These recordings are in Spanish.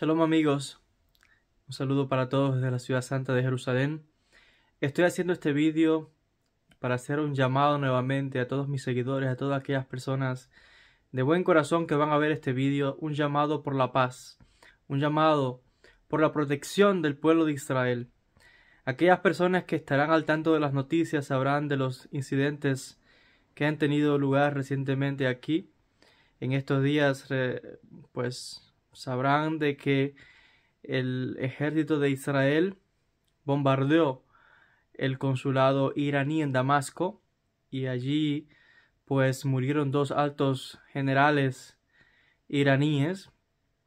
Shalom amigos, un saludo para todos desde la ciudad santa de Jerusalén. Estoy haciendo este vídeo para hacer un llamado nuevamente a todos mis seguidores, a todas aquellas personas de buen corazón que van a ver este vídeo, un llamado por la paz, un llamado por la protección del pueblo de Israel. Aquellas personas que estarán al tanto de las noticias sabrán de los incidentes que han tenido lugar recientemente aquí. En estos días, pues sabrán de que el ejército de Israel bombardeó el consulado iraní en Damasco y allí pues murieron dos altos generales iraníes.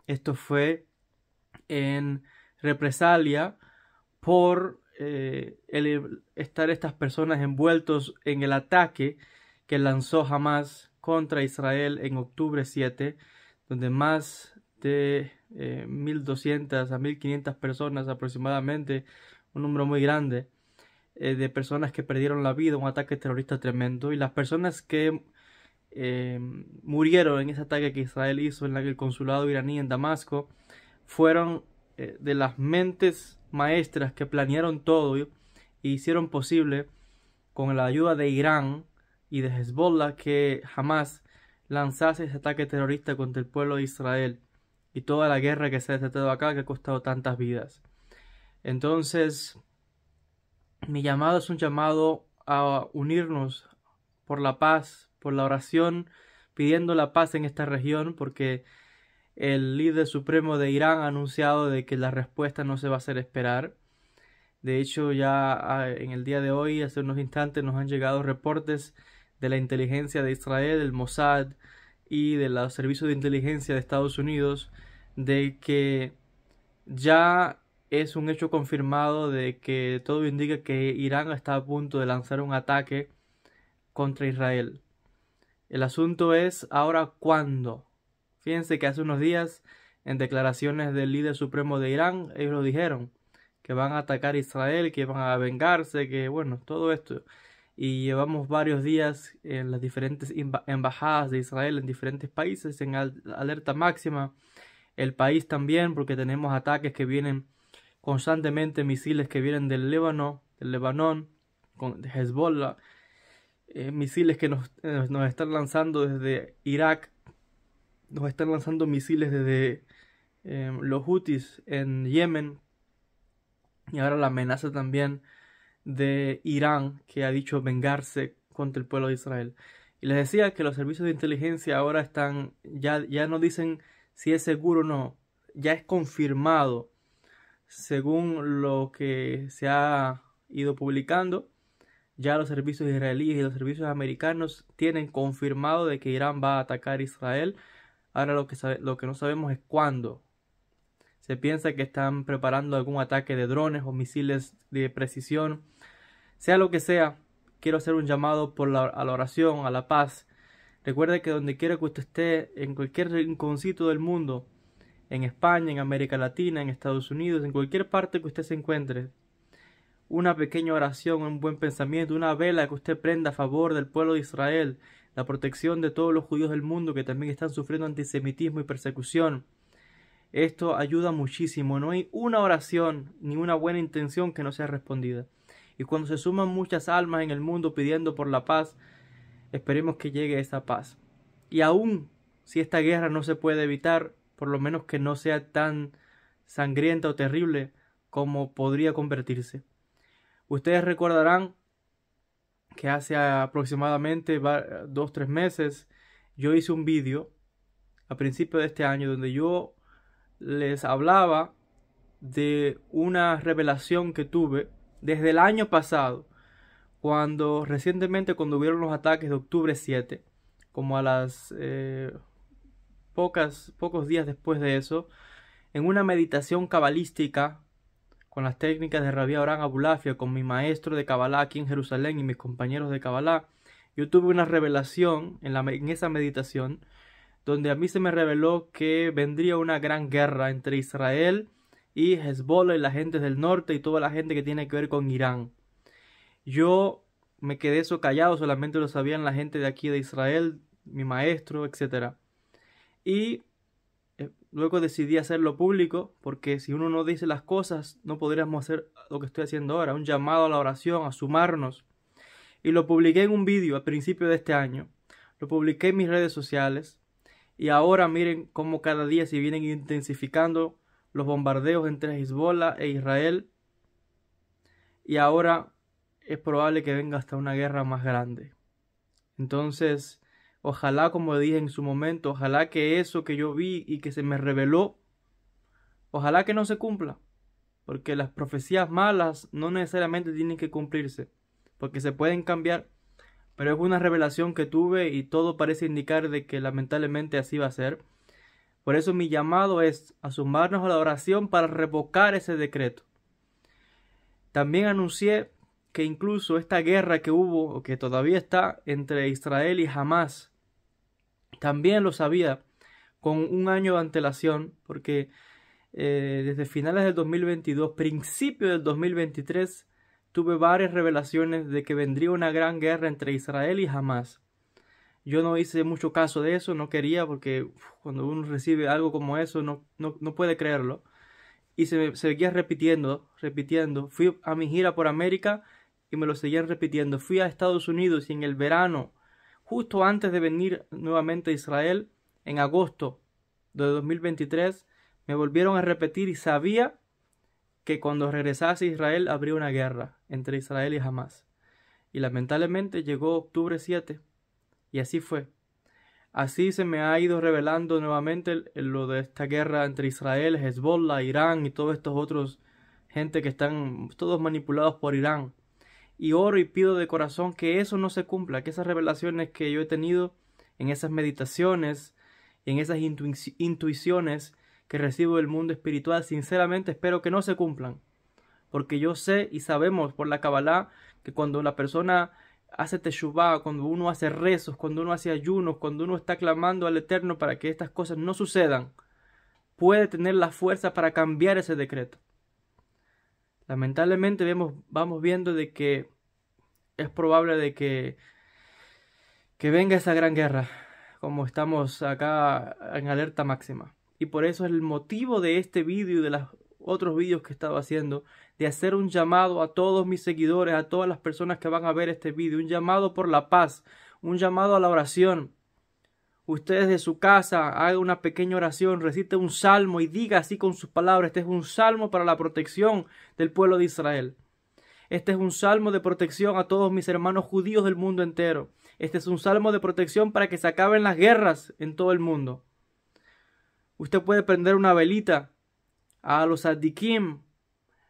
Esto fue en represalia por eh, estar estas personas envueltos en el ataque que lanzó Hamas contra Israel en octubre 7, donde más de este, 1.200 eh, a 1.500 personas aproximadamente, un número muy grande eh, de personas que perdieron la vida, un ataque terrorista tremendo, y las personas que eh, murieron en ese ataque que Israel hizo en el consulado iraní en Damasco, fueron de las mentes maestras que planearon todo y hicieron posible con la ayuda de Irán y de Hezbollah que jamás lanzase ese ataque terrorista contra el pueblo de Israel y toda la guerra que se ha desatado acá, que ha costado tantas vidas. Entonces, mi llamado es un llamado a unirnos por la paz, por la oración, pidiendo la paz en esta región, porque el líder supremo de Irán ha anunciado de que la respuesta no se va a hacer esperar. De hecho, ya ah, en el día de hoy, hace unos instantes, nos han llegado reportes de la inteligencia de Israel, el Mossad, y de los servicios de inteligencia de Estados Unidos de que ya es un hecho confirmado de que todo indica que Irán está a punto de lanzar un ataque contra Israel. El asunto es ahora cuándo. Fíjense que hace unos días en declaraciones del líder supremo de Irán ellos lo dijeron que van a atacar a Israel, que van a vengarse, que bueno, todo esto y llevamos varios días en las diferentes embajadas de Israel en diferentes países en alerta máxima. El país también, porque tenemos ataques que vienen constantemente, misiles que vienen del Líbano, del Lebanón, con Hezbollah, eh, misiles que nos, eh, nos están lanzando desde Irak, nos están lanzando misiles desde eh, los Houthis en Yemen, y ahora la amenaza también de Irán que ha dicho vengarse contra el pueblo de Israel. Y les decía que los servicios de inteligencia ahora están, ya, ya no dicen si es seguro o no, ya es confirmado según lo que se ha ido publicando. Ya los servicios israelíes y los servicios americanos tienen confirmado de que Irán va a atacar a Israel. Ahora lo que, lo que no sabemos es cuándo, se piensa que están preparando algún ataque de drones o misiles de precisión. Sea lo que sea, quiero hacer un llamado por la, a la oración, a la paz. Recuerde que donde quiera que usted esté, en cualquier rinconcito del mundo, en España, en América Latina, en Estados Unidos, en cualquier parte que usted se encuentre, una pequeña oración, un buen pensamiento, una vela que usted prenda a favor del pueblo de Israel, la protección de todos los judíos del mundo que también están sufriendo antisemitismo y persecución. Esto ayuda muchísimo, no hay una oración ni una buena intención que no sea respondida. Y cuando se suman muchas almas en el mundo pidiendo por la paz, esperemos que llegue esa paz. Y aún si esta guerra no se puede evitar, por lo menos que no sea tan sangrienta o terrible como podría convertirse. Ustedes recordarán que hace aproximadamente dos o tres meses yo hice un vídeo a principio de este año donde yo les hablaba de una revelación que tuve desde el año pasado, cuando recientemente cuando hubieron los ataques de octubre 7, como a las eh, pocos días después de eso, en una meditación cabalística con las técnicas de Rabia Orán Abulafia, con mi maestro de Kabbalah aquí en Jerusalén y mis compañeros de Kabbalah, yo tuve una revelación en, en esa meditación donde a mí se me reveló que vendría una gran guerra entre Israel y Hezbollah y la gente del norte y toda la gente que tiene que ver con Irán. Yo me quedé eso callado, solamente lo sabían la gente de aquí de Israel, mi maestro, etc. Y eh, luego decidí hacerlo público, porque si uno no dice las cosas, no podríamos hacer lo que estoy haciendo ahora, un llamado a la oración, a sumarnos. Y lo publiqué en un vídeo a principio de este año. Lo publiqué en mis redes sociales y ahora miren cómo cada día se vienen intensificando los bombardeos entre Hezbollah e Israel. Y ahora es probable que venga hasta una guerra más grande. Entonces, ojalá, como dije en su momento, ojalá que eso que yo vi y que se me reveló, ojalá que no se cumpla. Porque las profecías malas no necesariamente tienen que cumplirse, porque se pueden cambiar pero es una revelación que tuve y todo parece indicar de que lamentablemente así va a ser. Por eso mi llamado es a sumarnos a la oración para revocar ese decreto. También anuncié que incluso esta guerra que hubo o que todavía está entre Israel y Hamas, también lo sabía con un año de antelación, porque eh, desde finales del 2022, principio del 2023, tuve varias revelaciones de que vendría una gran guerra entre Israel y Hamas. Yo no hice mucho caso de eso, no quería, porque cuando uno recibe algo como eso no, no, puede creerlo. Y se seguía repitiendo, repitiendo. Fui a mi gira por América y me lo seguían repitiendo. Fui a Estados Unidos y en el verano, justo antes de venir nuevamente a Israel, en agosto de 2023, me volvieron a repetir y sabía que cuando regresase Israel habría una guerra entre Israel y Hamas. Y lamentablemente llegó octubre 7, y así fue. Así se me ha ido revelando nuevamente lo de esta guerra entre Israel, Hezbollah, Irán y todos estos otros gente que están todos manipulados por Irán. Y oro y pido de corazón que eso no se cumpla, que esas revelaciones que yo he tenido en esas meditaciones, en esas intuiciones, que recibo del mundo espiritual, sinceramente espero que no se cumplan. Porque yo sé y sabemos por la Kabbalah que cuando la persona hace teshuvah, cuando uno hace rezos, cuando uno hace ayunos, cuando uno está clamando al Eterno para que estas cosas no sucedan, puede tener la fuerza para cambiar ese decreto. Lamentablemente vemos, vamos viendo de que es probable de que, que venga esa gran guerra, como estamos acá en alerta máxima y por eso es el motivo de este vídeo y de los otros vídeos que estaba haciendo, de hacer un llamado a todos mis seguidores, a todas las personas que van a ver este vídeo, un llamado por la paz, un llamado a la oración. Ustedes de su casa hagan una pequeña oración, recite un salmo y diga así con sus palabras, este es un salmo para la protección del pueblo de Israel. Este es un salmo de protección a todos mis hermanos judíos del mundo entero. Este es un salmo de protección para que se acaben las guerras en todo el mundo. Usted puede prender una velita a los adikim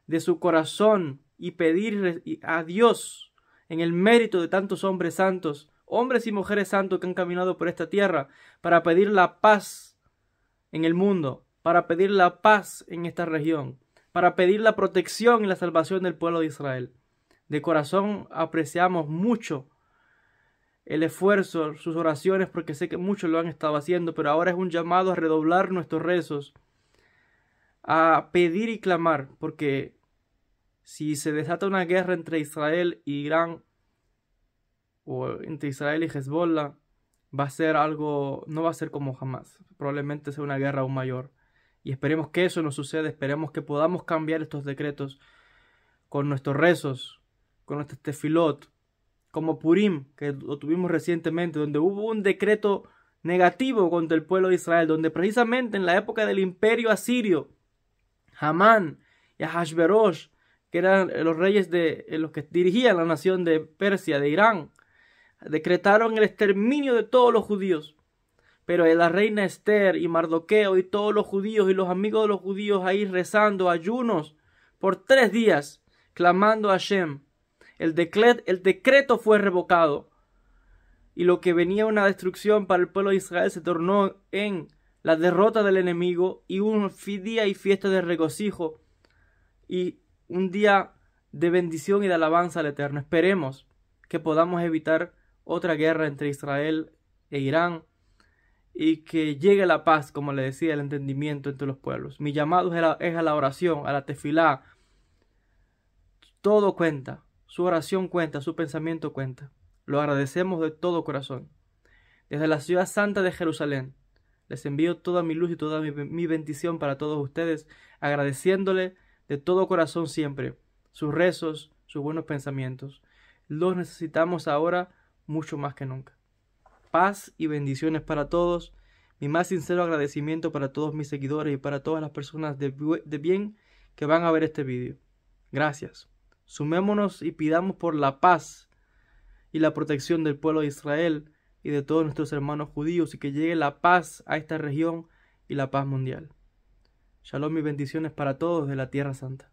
de su corazón y pedir a Dios en el mérito de tantos hombres santos, hombres y mujeres santos que han caminado por esta tierra, para pedir la paz en el mundo, para pedir la paz en esta región, para pedir la protección y la salvación del pueblo de Israel. De corazón apreciamos mucho el esfuerzo, sus oraciones, porque sé que muchos lo han estado haciendo, pero ahora es un llamado a redoblar nuestros rezos, a pedir y clamar, porque si se desata una guerra entre Israel y Irán, o entre Israel y Hezbollah, va a ser algo, no va a ser como jamás, probablemente sea una guerra aún mayor. Y esperemos que eso no suceda, esperemos que podamos cambiar estos decretos con nuestros rezos, con nuestro tefilot, como Purim, que lo tuvimos recientemente, donde hubo un decreto negativo contra el pueblo de Israel, donde precisamente en la época del imperio asirio, Hamán y Ahashverosh, que eran eh, los reyes de eh, los que dirigían la nación de Persia, de Irán, decretaron el exterminio de todos los judíos. Pero la reina Esther y Mardoqueo y todos los judíos y los amigos de los judíos ahí rezando ayunos por tres días, clamando a Hashem. El, decreto fue revocado y lo que venía una destrucción para el pueblo de Israel se tornó en la derrota del enemigo y un día y fiesta de regocijo y un día de bendición y de alabanza al Eterno. Esperemos que podamos evitar otra guerra entre Israel e Irán y que llegue la paz, como le decía, el entendimiento entre los pueblos. Mi llamado es a la, es a la oración, a la tefilá. Todo cuenta. Su oración cuenta, su pensamiento cuenta. Lo agradecemos de todo corazón. Desde la ciudad santa de Jerusalén, les envío toda mi luz y toda mi, bendición para todos ustedes, agradeciéndole de todo corazón siempre sus rezos, sus buenos pensamientos. Los necesitamos ahora mucho más que nunca. Paz y bendiciones para todos. Mi más sincero agradecimiento para todos mis seguidores y para todas las personas de, bien que van a ver este vídeo. Gracias. Sumémonos y pidamos por la paz y la protección del pueblo de Israel y de todos nuestros hermanos judíos y que llegue la paz a esta región y la paz mundial. Shalom y bendiciones para todos de la Tierra Santa.